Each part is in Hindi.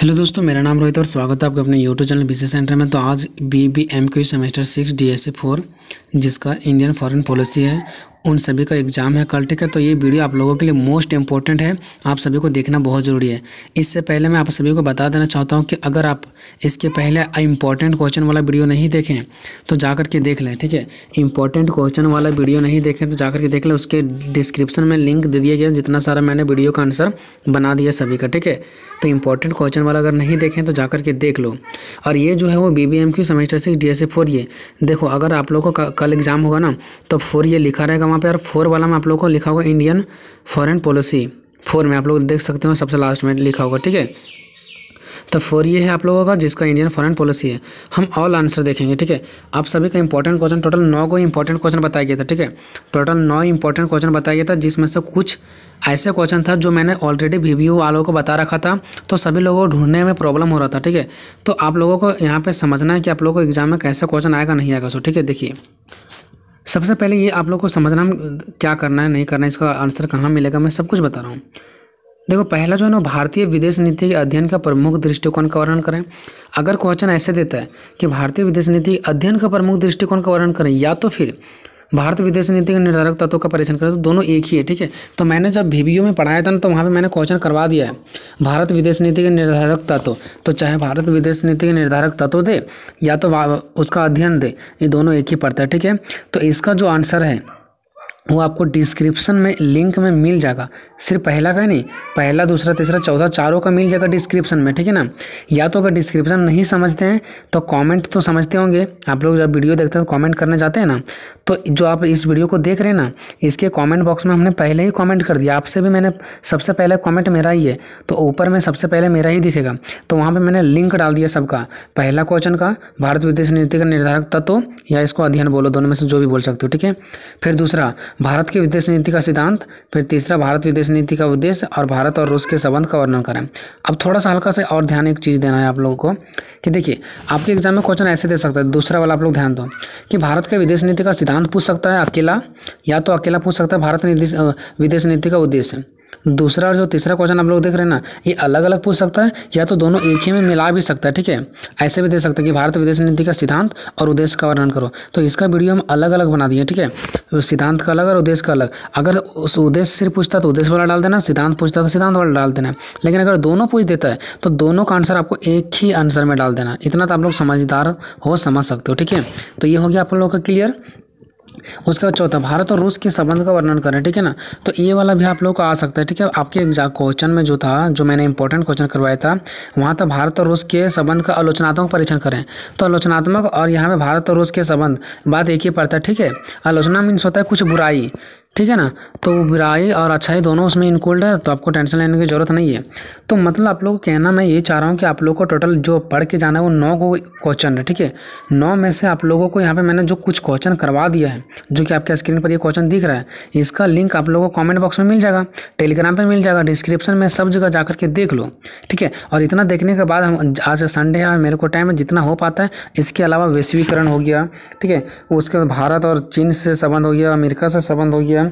हेलो दोस्तों मेरा नाम रोहित और स्वागत है आपका अपने यूट्यूब चैनल बिजनेस सेंटर में तो आज B B M Q semester six D S C four जिसका इंडियन फॉरेन पॉलिसी है उन सभी का एग्ज़ाम है कल ठीक है तो ये वीडियो आप लोगों के लिए मोस्ट इंपॉर्टेंट है आप सभी को देखना बहुत ज़रूरी है इससे पहले मैं आप सभी को बता देना चाहता हूँ कि अगर आप इसके पहले इंपॉर्टेंट क्वेश्चन वाला वीडियो नहीं देखें तो जा के देख लें ठीक है इंपॉर्टेंट क्वेश्चन वाला वीडियो नहीं देखें तो जा के देख लें उसके डिस्क्रिप्शन में लिंक दे दिया गया जितना सारा मैंने वीडियो का आंसर बना दिया सभी का ठीक है तो इंपॉर्टेंट क्वेश्चन वाला अगर नहीं देखें तो जा के देख लो और ये जो है वो B B M Q semester six D S A four ये देखो अगर आप लोगों को कल एग्जाम होगा ना तो फोर ये लिखा रहेगा वहाँ पे और फोर वाला में आप लोगों को लिखा होगा इंडियन फॉरेन पॉलिसी फोर में आप लोग देख सकते हो सबसे लास्ट में लिखा होगा ठीक है तो फोर ये है आप लोगों का जिसका इंडियन फॉरेन पॉलिसी है हम ऑल आंसर देखेंगे ठीक है आप सभी का इंपॉर्टेंट क्वेश्चन टोटल नौ को इंपॉर्टेंट क्वेश्चन बताया गया था ठीक है टोटल नौ इंपॉर्टेंट क्वेश्चन बताया गया था जिसमें से कुछ ऐसे क्वेश्चन था जो मैंने ऑलरेडी वी वालों को बता रखा था तो सभी लोगों को ढूंढने में प्रॉब्लम हो रहा था ठीक है तो आप लोगों को यहाँ पर समझना है कि आप लोगों को एग्जाम में कैसा क्वेश्चन आएगा नहीं आएगा सो ठीक है देखिए सबसे पहले ये आप लोग को समझना क्या करना है नहीं करना है इसका आंसर कहाँ मिलेगा मैं सब कुछ बता रहा हूँ देखो पहला जो है ना भारतीय विदेश नीति के अध्ययन का प्रमुख दृष्टिकोण का वर्णन करें अगर क्वेश्चन ऐसे देता है कि भारतीय विदेश नीति अध्ययन का प्रमुख दृष्टिकोण का वर्णन करें या तो फिर भारत विदेश नीति के निर्धारक तत्वों का परीक्षण करें तो दोनों एक ही है ठीक है तो मैंने जब भी में पढ़ाया था ना तो वहाँ पे मैंने क्वेश्चन करवा दिया है भारत विदेश नीति के निर्धारक तत्व तो चाहे भारत विदेश नीति के निर्धारक तत्व दे या तो उसका अध्ययन दे ये दोनों एक ही पड़ता है ठीक है तो इसका जो आंसर है वो आपको डिस्क्रिप्शन में लिंक में मिल जाएगा सिर्फ पहला का नहीं पहला दूसरा तीसरा चौथा चारों का मिल जाएगा डिस्क्रिप्शन में ठीक है ना या तो अगर डिस्क्रिप्शन नहीं समझते हैं तो कमेंट तो समझते होंगे आप लोग जब वीडियो देखते हैं तो कमेंट करने जाते हैं ना तो जो आप इस वीडियो को देख रहे हैं ना इसके कॉमेंट बॉक्स में हमने पहले ही कॉमेंट कर दिया आपसे भी मैंने सबसे पहले कॉमेंट मेरा ही है तो ऊपर में सबसे पहले मेरा ही दिखेगा तो वहाँ पर मैंने लिंक डाल दिया सबका पहला क्वेश्चन का भारत विदेश नीति का निर्धारक तत्व या इसको अध्ययन बोलो दोनों में से जो भी बोल सकते हो ठीक है फिर दूसरा भारत की विदेश नीति का सिद्धांत फिर तीसरा भारत विदेश नीति का उद्देश्य और भारत और रूस के संबंध का वर्णन करें अब थोड़ा सा हल्का से और ध्यान एक चीज़ देना है आप लोगों को कि देखिए आपके एग्जाम में क्वेश्चन ऐसे दे सकता है दूसरा वाला आप लोग ध्यान दो कि भारत के विदेश नीति का सिद्धांत पूछ सकता है अकेला या तो अकेला पूछ सकता है भारत विदेश नीति का उद्देश्य दूसरा और जो तीसरा क्वेश्चन आप लोग देख रहे हैं ना ये अलग अलग पूछ सकता है या तो दोनों एक ही में मिला भी सकता है ठीक है ऐसे भी दे सकते हैं कि भारत विदेश नीति का सिद्धांत और उद्देश्य का वर्णन करो तो इसका वीडियो हम अलग अलग बना दिए ठीक है तो सिद्धांत का अलग और उद्देश्य का अलग अगर उस उद्देश्य सिर्फ पूछता तो उद्देश्य वाला डाल देना सिद्धांत पूछता तो सिद्धांत वाला डाल देना लेकिन अगर दोनों पूछ देता है तो दोनों का आंसर आपको एक ही आंसर में डाल देना इतना तो आप लोग समझदार हो समझ सकते हो ठीक है तो ये हो गया आप लोगों का क्लियर उसके बाद चौथा भारत और रूस के संबंध का वर्णन करें ठीक है ना तो ये वाला भी आप लोग को आ सकता है ठीक है आपके क्वेश्चन में जो था जो मैंने इंपॉर्टेंट क्वेश्चन करवाया था वहाँ था भारत और रूस के संबंध का आलोचनात्मक परीक्षण करें तो आलोचनात्मक और यहाँ पर भारत और रूस के संबंध बात एक ही पड़ता है ठीक है आलोचना मीन्स होता है कुछ बुराई ठीक है ना तो बुराई और अच्छाई दोनों उसमें इंक्लूड है तो आपको टेंशन लेने की ज़रूरत नहीं है तो मतलब आप लोग को कहना मैं ये चाह रहा हूँ कि आप लोग को टोटल जो पढ़ के जाना है वो नौ को क्वेश्चन है ठीक है नौ में से आप लोगों को यहाँ पे मैंने जो कुछ क्वेश्चन करवा दिया है जो कि आपके स्क्रीन पर ये क्वेश्चन दिख रहा है इसका लिंक आप लोगों को कॉमेंट बॉक्स में मिल जाएगा टेलीग्राम पर मिल जाएगा डिस्क्रिप्शन में सब जगह जा करके देख लो ठीक है और इतना देखने के बाद हम आज संडे है मेरे को टाइम जितना हो पाता है इसके अलावा वैश्वीकरण हो गया ठीक है उसके बाद भारत और चीन से संबंध हो गया अमेरिका से संबंध हो गया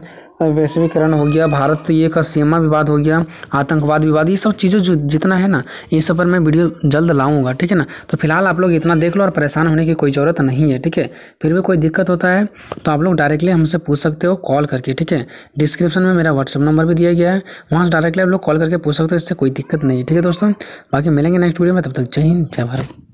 वैश्वीकरण हो गया भारत ये का सीमा विवाद हो गया आतंकवाद विवाद ये सब चीज़ें जो जितना है ना ये सब पर मैं वीडियो जल्द लाऊंगा ठीक है ना तो फिलहाल आप लोग इतना देख लो और परेशान होने की कोई ज़रूरत नहीं है ठीक है फिर भी कोई दिक्कत होता है तो आप लोग डायरेक्टली हमसे पूछ सकते हो कॉल करके ठीक है डिस्क्रिप्शन में मेरा व्हाट्सअप नंबर भी दिया गया है वहाँ से डायरेक्टली आप लोग कॉल करके पूछ सकते हो इससे कोई दिक्कत नहीं है ठीक है दोस्तों बाकी मिलेंगे नेक्स्ट वीडियो में तब तक जय हिंद जय भारत